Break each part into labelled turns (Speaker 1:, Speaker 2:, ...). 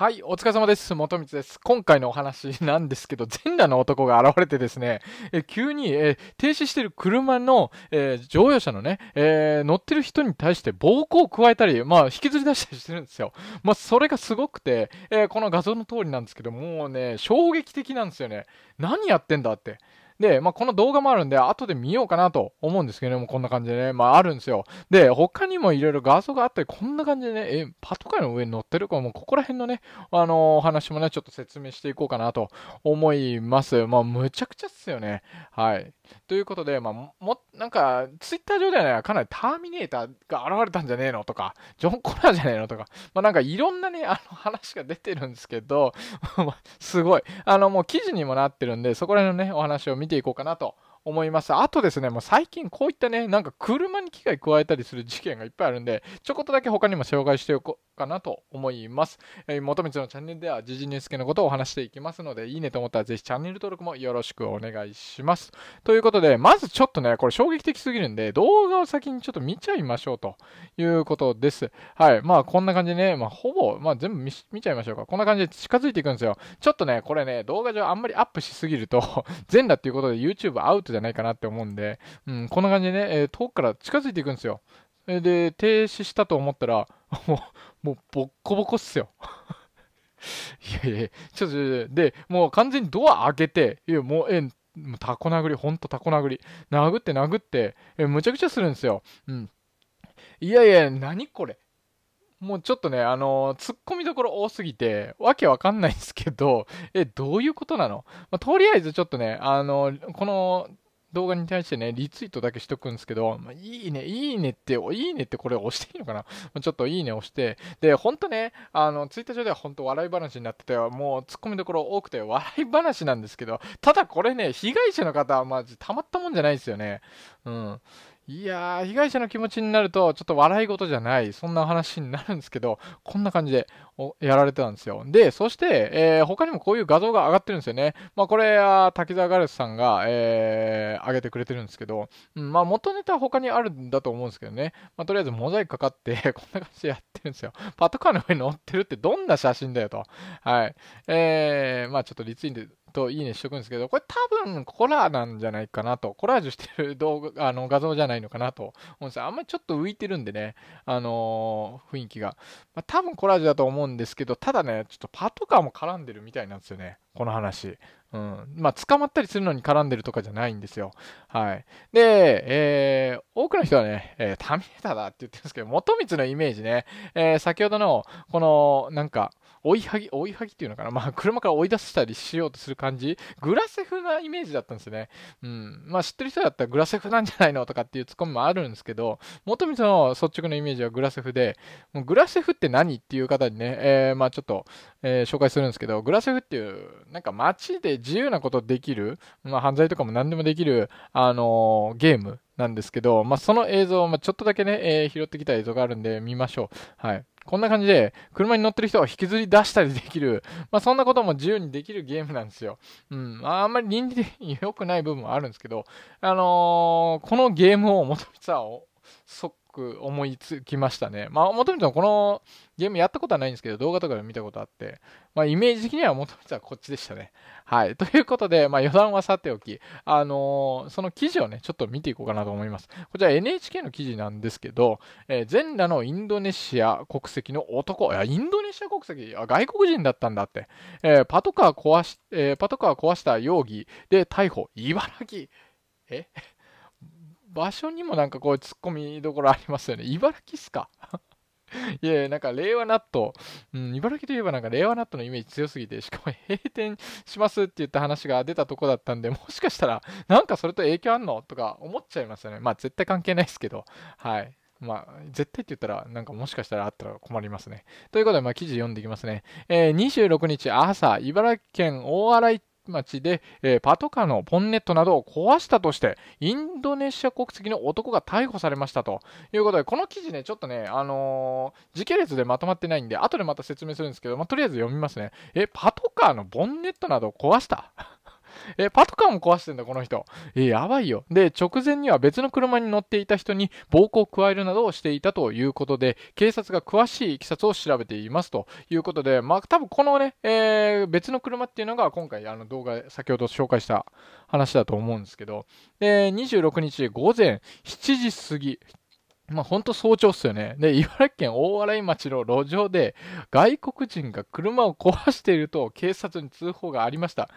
Speaker 1: はい、お疲れ様です。元光です。今回のお話 なんですけど、全裸の男が現れてですね、え急に、え停止してる車の、えー、乗用車のね、えー、乗ってる人に対して暴行を加えたり、まあ、引きずり出したりしてるんですよ。まあ、それがすごくて、えー、この画像の通りなんですけど、もうね、衝撃的なんですよね。何やってんだって。で、まあ、この動画もあるんで、後で見ようかなと思うんですけども、こんな感じでね、まあ、あるんですよ。で、他にもいろいろ画像があったり、こんな感じでね、え、パトカーの上に乗ってるかも、ここら辺のね、あのお話もね、ちょっと説明していこうかなと思います。まあ、むちゃくちゃっすよね。はい。ということで、まあ、も、なんか、ツイッター上ではかなりターミネーターが現れたんじゃねえのとか、ジョン・コナーじゃねえのとか、まあ、なんかいろんなね、あの話が出てるんですけど、すごい。あの、もう記事にもなってるんで、そこら辺のね、お話を見ていこうかなと思います。あとですね、もう最近こういったね、なんか車に危害加えたりする事件がいっぱいあるんで、ちょこっとだけ他にも紹介しておこうかなと思います。えー、元光のチャンネルでは、時事ニュース系のことをお話していきますので、いいねと思ったらぜひチャンネル登録もよろしくお願いします。ということで、まずちょっとね、これ衝撃的すぎるんで、動画を先にちょっと見ちゃいましょうということです。はい。まあ、こんな感じでね、まあ、ほぼ、まあ、全部見ちゃいましょうか。こんな感じで近づいていくんですよ。ちょっとね、これね、動画上あんまりアップしすぎると 全裸っていうことで YouTube アウトじゃないかなって思うんで、うん、こんな感じでね、えー、遠くから近づいていくんですよ。で、停止したと思ったら、もう、もうボッコボコっすよ。いやいやちょっと、で、もう完全にドア開けて、いや、もう、え、もうタコ殴り、ほんとタコ殴り、殴って殴って、え、むちゃくちゃするんですよ。うん。いやいや、何これ。もうちょっとね、あのー、突っ込みどころ多すぎて、わけわかんないんですけど、え、どういうことなの、まあ、とりあえずちょっとね、あのー、この動画に対してね、リツイートだけしとくんですけど、まあ、いいね、いいねって、いいねってこれ押していいのかな、まあ、ちょっといいね押して、で、ほんとね、あの、ツイッター上ではほんと笑い話になってて、もうツッコミどころ多くて笑い話なんですけど、ただこれね、被害者の方はまじたまったもんじゃないですよね。うん。いやー、被害者の気持ちになると、ちょっと笑い事じゃない、そんな話になるんですけど、こんな感じでやられてたんですよ。で、そして、えー、他にもこういう画像が上がってるんですよね。まあ、これは滝沢ガレスさんが、えー、上げてくれてるんですけど、うん、まあ、元ネタは他にあるんだと思うんですけどね。まあ、とりあえずモザイクかかって こんな感じでやってるんですよ。パトカーの上に乗ってるってどんな写真だよと。はい。えー、まあ、ちょっとリツイートといいねしとくんですけど、これ多分コラーなんじゃないかなと、コラージュしてる動画、あの画像じゃないのかなと思うんですあんまりちょっと浮いてるんでね、あのー、雰囲気が。まあ、多分コラージュだと思うんですけど、ただね、ちょっとパトカーも絡んでるみたいなんですよね、この話。うん。まあ、捕まったりするのに絡んでるとかじゃないんですよ。はい。で、えー、多くの人はね、えー、タミネタだって言ってるんですけど、元光のイメージね、えー、先ほどの、この、なんか、追いはぎ、追いはぎっていうのかな、まあ、車から追い出したりしようとする感じ、グラセフなイメージだったんですよね。うん。まあ、知ってる人だったらグラセフなんじゃないのとかっていうツッコミもあるんですけど、元との率直なイメージはグラセフで、もうグラセフって何っていう方にね、えー、まあ、ちょっと、えー、紹介するんですけど、グラセフっていう、なんか街で自由なことできる、まあ、犯罪とかも何でもできる、あのー、ゲームなんですけど、まあ、その映像、まあ、ちょっとだけね、えー、拾ってきた映像があるんで見ましょう。はい。こんな感じで、車に乗ってる人を引きずり出したりできる、まあ、そんなことも自由にできるゲームなんですよ。うん、あんまり倫理的に良くない部分はあるんですけど、あのー、このゲームを元々は、そく思いつきましたね。まあ、元光このゲームやったことはないんですけど、動画とかで見たことあって、まあ、イメージ的には元とはこっちでしたね。はい。ということで、まあ、余談はさておき、あのー、その記事をね、ちょっと見ていこうかなと思います。こちら NHK の記事なんですけど、えー、全裸のインドネシア国籍の男、いや、インドネシア国籍、あ外国人だったんだって、えー、パトカー壊し、えパトカー壊した容疑で逮捕、茨城、え場所にもなんかこう突っ込みどころありますよね。茨城っすか いやいや、なんか令和納豆、うん、茨城といえばなんか令和納豆のイメージ強すぎて、しかも閉店しますって言った話が出たとこだったんで、もしかしたらなんかそれと影響あんのとか思っちゃいますよね。まあ絶対関係ないですけど、はい。まあ、絶対って言ったら、なんかもしかしたらあったら困りますね。ということで、まあ、記事読んでいきますね。えー、26日朝、茨城県大洗町で、えー、パトカーのボンネットなどを壊したとして、インドネシア国籍の男が逮捕されましたということで、この記事ね、ちょっとね、あのー、時系列でまとまってないんで、後でまた説明するんですけど、まあ、とりあえず読みますね。え、パトカーのボンネットなどを壊したえ、パトカーも壊してんだ、この人。え、やばいよ。で、直前には別の車に乗っていた人に暴行を加えるなどをしていたということで、警察が詳しいいきさつを調べていますということで、まあ、多分このね、えー、別の車っていうのが今回、あの動画、先ほど紹介した話だと思うんですけど、で、26日午前7時過ぎ、まあ、ほんと早朝っすよね。で、茨城県大洗町の路上で、外国人が車を壊していると警察に通報がありました。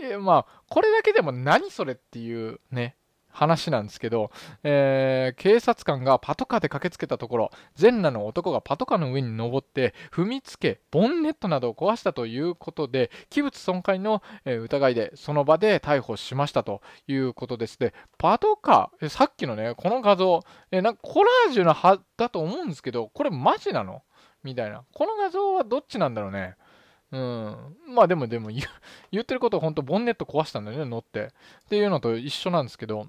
Speaker 1: えー、まあ、これだけでも何それっていうね、話なんですけど、えー、警察官がパトカーで駆けつけたところ全裸の男がパトカーの上に登って踏みつけボンネットなどを壊したということで器物損壊の疑いでその場で逮捕しましたということですでパトカーさっきのねこの画像えなんかコラージュな葉だと思うんですけどこれマジなのみたいなこの画像はどっちなんだろうねうん。まあでもでも 言ってることは本当ボンネット壊したんだよね、乗って。っていうのと一緒なんですけど、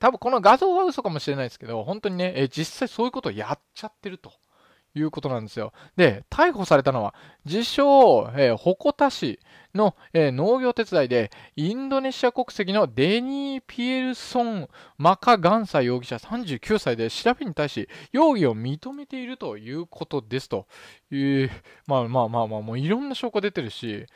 Speaker 1: 多分この画像は嘘かもしれないですけど、本当にね、え実際そういうことをやっちゃってると。いうことなんですよ。で、逮捕されたのは、自称、えー、鉾田市の、えー、農業手伝いで、インドネシア国籍のデニー・ピエルソン・マカ・ガンサ容疑者39歳で、調べに対し、容疑を認めているということですと。いう、まあまあまあまあ、もういろんな証拠出てるし、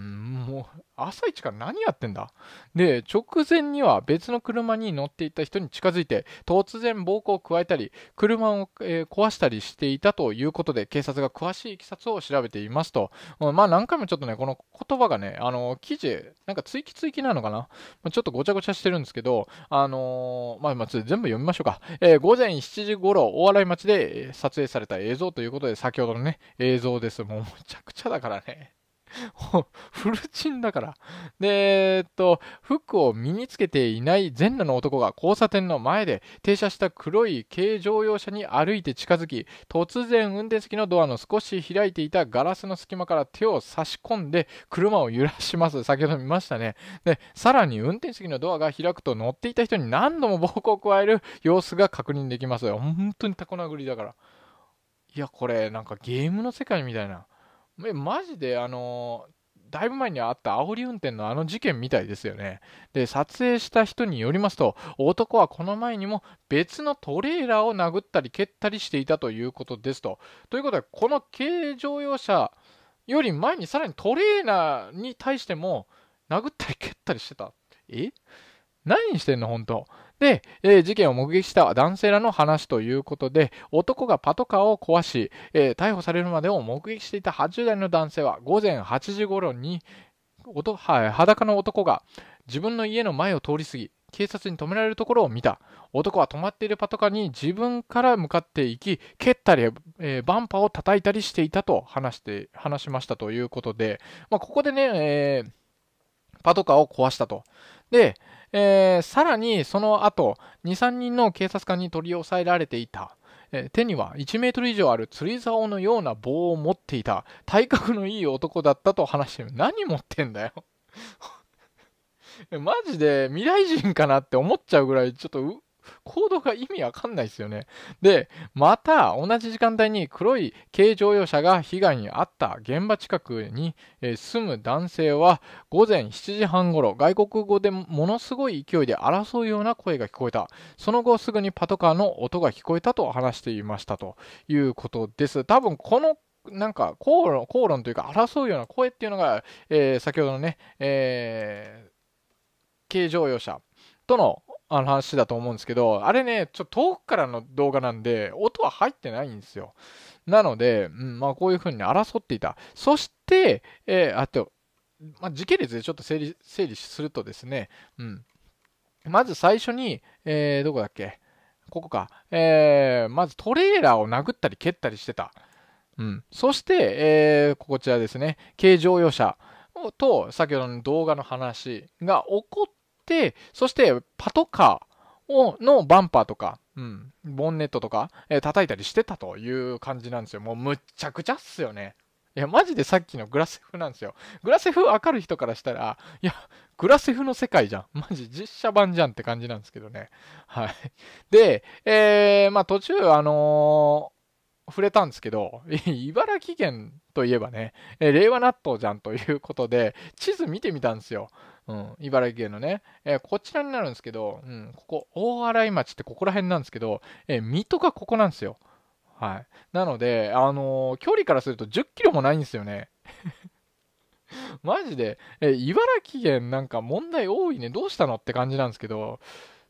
Speaker 1: ん、もう朝一から何やってんだで、直前には別の車に乗っていた人に近づいて、突然暴行を加えたり、車を、え壊したりしていたということで、警察が詳しいいきさつを調べていますと。まあ何回もちょっとね、この言葉がね、あの、記事、なんか追記追記なのかな、まちょっとごちゃごちゃしてるんですけど、あのまあ、まあ、全部読みましょうか。えー、午前7時頃、大洗町で撮影された映像ということで、先ほどのね、映像です。もうむちゃくちゃだからね。フルチンだから。で、えっと、服を身につけていない全裸の男が交差点の前で停車した黒い軽乗用車に歩いて近づき、突然運転席のドアの少し開いていたガラスの隙間から手を差し込んで車を揺らします。先ほど見ましたね。で、さらに運転席のドアが開くと乗っていた人に何度も暴行を加える様子が確認できます。本当にタコ殴りだから。いや、これなんかゲームの世界みたいな。えマジであのだいぶ前にあった煽り運転のあの事件みたいですよね。で、撮影した人によりますと、男はこの前にも別のトレーラーを殴ったり蹴ったりしていたということですと。ということは、この軽乗用車より前にさらにトレーラーに対しても殴ったり蹴ったりしてた。え何してんの本当で、えー、事件を目撃した男性らの話ということで、男がパトカーを壊し、えー、逮捕されるまでを目撃していた80代の男性は、午前8時頃に、はい、裸の男が自分の家の前を通り過ぎ、警察に止められるところを見た。男は止まっているパトカーに自分から向かっていき、蹴ったり、えー、バンパーを叩いたりしていたと話して、話しましたということで、まあ、ここでね、えーパトカーを壊したと。で、えー、さらにその後、2、3人の警察官に取り押さえられていた。え手には1メートル以上ある釣り竿のような棒を持っていた体格のいい男だったと話してる何持ってんだよ マジで未来人かなって思っちゃうぐらいちょっと行動が意味わかんないですよね。で、また同じ時間帯に黒い軽乗用車が被害に遭った現場近くに、え住む男性は午前7時半ごろ、外国語でものすごい勢いで争うような声が聞こえた。その後すぐにパトカーの音が聞こえたと話していましたということです。多分このなんか口論口論というか争うような声っていうのが、えー、先ほどのね、えー、軽乗用車とのあの話だと思うんですけど、あれね、ちょっと遠くからの動画なんで、音は入ってないんですよ。なので、うん、まあこういう風に争っていた。そして、えー、あと、まあ、時系列でちょっと整理整理するとですね、うん、まず最初に、えー、どこだっけここか、えー、まずトレーラーを殴ったり蹴ったりしてた。うん、そして、えー、こちらですね、軽乗用車と先ほどの動画の話が起こっ、そしてパトカーをのバンパーとか、うん、ボンネットとか、えー、叩いたりしてたという感じなんですよ。もうむっちゃくちゃっすよね。いや、マジでさっきのグラセフなんですよ。グラセフわかる人からしたら、いや、グラセフの世界じゃん。マジ実写版じゃんって感じなんですけどね。はい。で、えー、まあ途中、あのー、触れたんですけど、茨城県といえばね、えー、令和納豆じゃんということで、地図見てみたんですよ。うん、茨城県のね、えー、こちらになるんですけど、うん、ここ、大洗町ってここら辺なんですけど、えー、水戸がここなんですよ。はい。なので、あのー、距離からすると10キロもないんですよね。マジで、え、茨城県なんか問題多いね、どうしたのって感じなんですけど、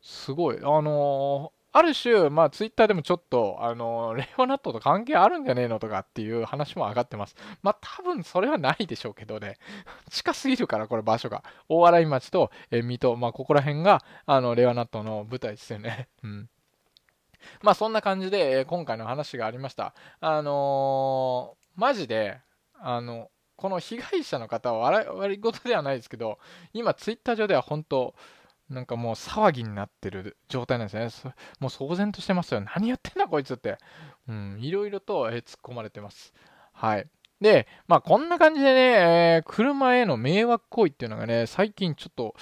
Speaker 1: すごい、あのある種、まあ、ツイッターでもちょっと、あの、レオナットと関係あるんじゃねえのとかっていう話も上がってます。まあ、多分それはないでしょうけどね。近すぎるから、これ場所が。大洗町と、え水戸、まあ、ここら辺が、あの、レオナットの舞台ですよね。うん。まあ、そんな感じで、え今回の話がありました。あのー、マジで、あの、この被害者の方は笑い事ではないですけど、今、ツイッター上では本当、なんかもう騒ぎになってる状態なんですね。もう騒然としてますよ。何やってんだこいつって。うん、いろいろと、えー、突っ込まれてます。はい。で、まあこんな感じでね、えー、車への迷惑行為っていうのがね、最近ちょっと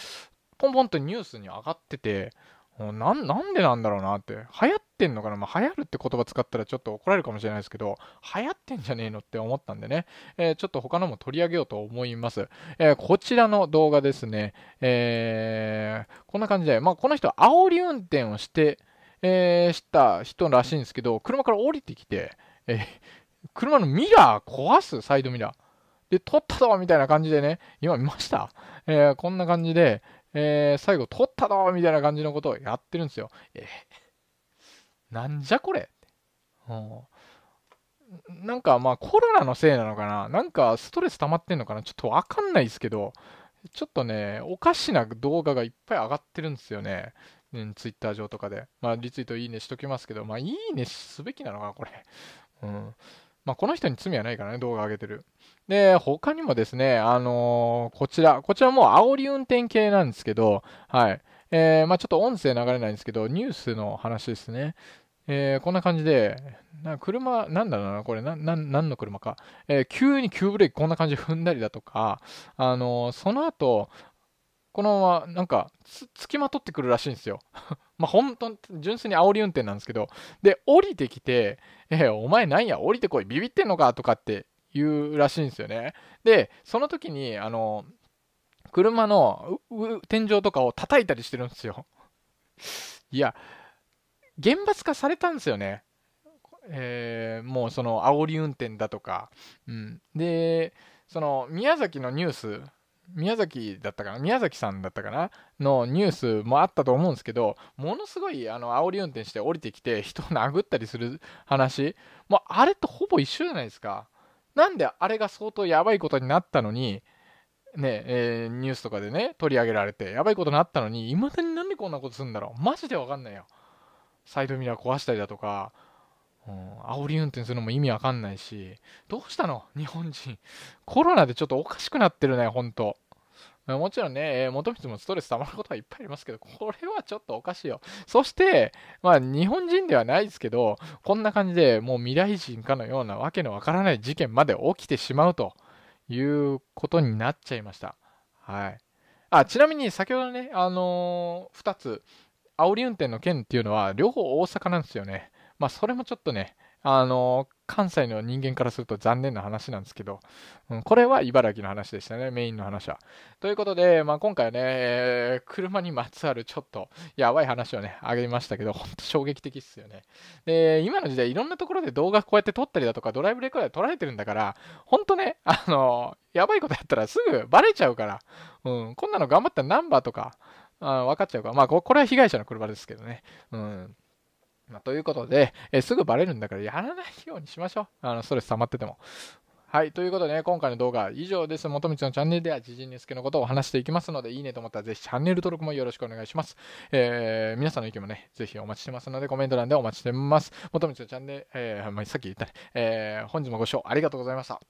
Speaker 1: ポンポンとニュースに上がってて、なんなんでなんだろうなって。流行っってんのかな、まあ、流行るって言葉使ったらちょっと怒られるかもしれないですけど、流行ってんじゃねえのって思ったんでね、えー、ちょっと他のも取り上げようと思います。えー、こちらの動画ですね、えー、こんな感じで、まあ、この人、煽り運転をして、えー、した人らしいんですけど、車から降りてきて、えー、車のミラー壊す、サイドミラー。で、取ったぞみたいな感じでね、今見ました、えー、こんな感じで、えー、最後、取ったぞみたいな感じのことをやってるんですよ。えーなんじゃこれ、うん、なんかまあコロナのせいなのかななんかストレス溜まってんのかなちょっとわかんないですけど、ちょっとね、おかしな動画がいっぱい上がってるんですよね。うん、ツイッター上とかで。まあ、リツイートいいねしときますけど、まあ、いいねすべきなのかな、これ。うん。まあ、この人に罪はないからね、動画上げてる。で、他にもですね、あのー、こちら、こちらもう煽り運転系なんですけど、はい。えー、まあ、ちょっと音声流れないんですけど、ニュースの話ですね。えー、こんな感じで、な車、なんだろうな、これ、な、な、何の車か。えー、急に急ブレーキこんな感じで踏んだりだとか、あのー、その後、このまま、なんか、つ、つきまとってくるらしいんですよ。まあ、本当純粋に煽り運転なんですけど、で、降りてきて、えー、お前なんや、降りてこい、ビビってんのか、とかって言うらしいんですよね。で、その時に、あの車の天井とかを叩いたりしてるんですよ。いや、厳罰化されたんですよね。えー、もうその煽り運転だとか、うん、でその宮崎のニュース宮崎だったかな宮崎さんだったかなのニュースもあったと思うんですけどものすごいあの煽り運転して降りてきて人を殴ったりする話もうあれとほぼ一緒じゃないですかなんであれが相当やばいことになったのにねえー、ニュースとかでね取り上げられてやばいことになったのにいまだになんでこんなことするんだろうマジでわかんないよサイドミラー壊したりだとか、うん、煽り運転するのも意味わかんないし、どうしたの 日本人。コロナでちょっとおかしくなってるね、ほんと。もちろんね、元光もストレス溜まることはいっぱいありますけど、これはちょっとおかしいよ。そして、まあ日本人ではないですけど、こんな感じでもう未来人かのようなわけのわからない事件まで起きてしまうということになっちゃいました。はい。あ、ちなみに先ほどね、あのー、2つ、煽り運転の件っていうのは、両方大阪なんですよね。まあ、それもちょっとね、あの関西の人間からすると残念な話なんですけど、うん、これは茨城の話でしたね、メインの話は。ということで、まあ、今回はね、えー、車にまつわるちょっとやばい話をね、あげましたけど、ほんと衝撃的っすよね。で、今の時代、いろんなところで動画こうやって撮ったりだとか、ドライブレコーダーで撮られてるんだから、ほんとね、あのやばいことやったらすぐバレちゃうから、うん、こんなの頑張ったらナンバーとか、あ分かっちゃうかまあ、これは被害者の車ですけどね。うん。まあ、ということで、えすぐバレるんだからやらないようにしましょう。あのストレス溜まってても。はい。ということでね、今回の動画は以上です。元道のチャンネルでは、時事ニュースのことをお話していきますので、いいねと思ったらぜひチャンネル登録もよろしくお願いします。えー、皆さんの意見もね、ぜひお待ちしてますので、コメント欄でお待ちしてます。元道のチャンネル、えー、まあ、さっき言ったね、えー、本日もご視聴ありがとうございました。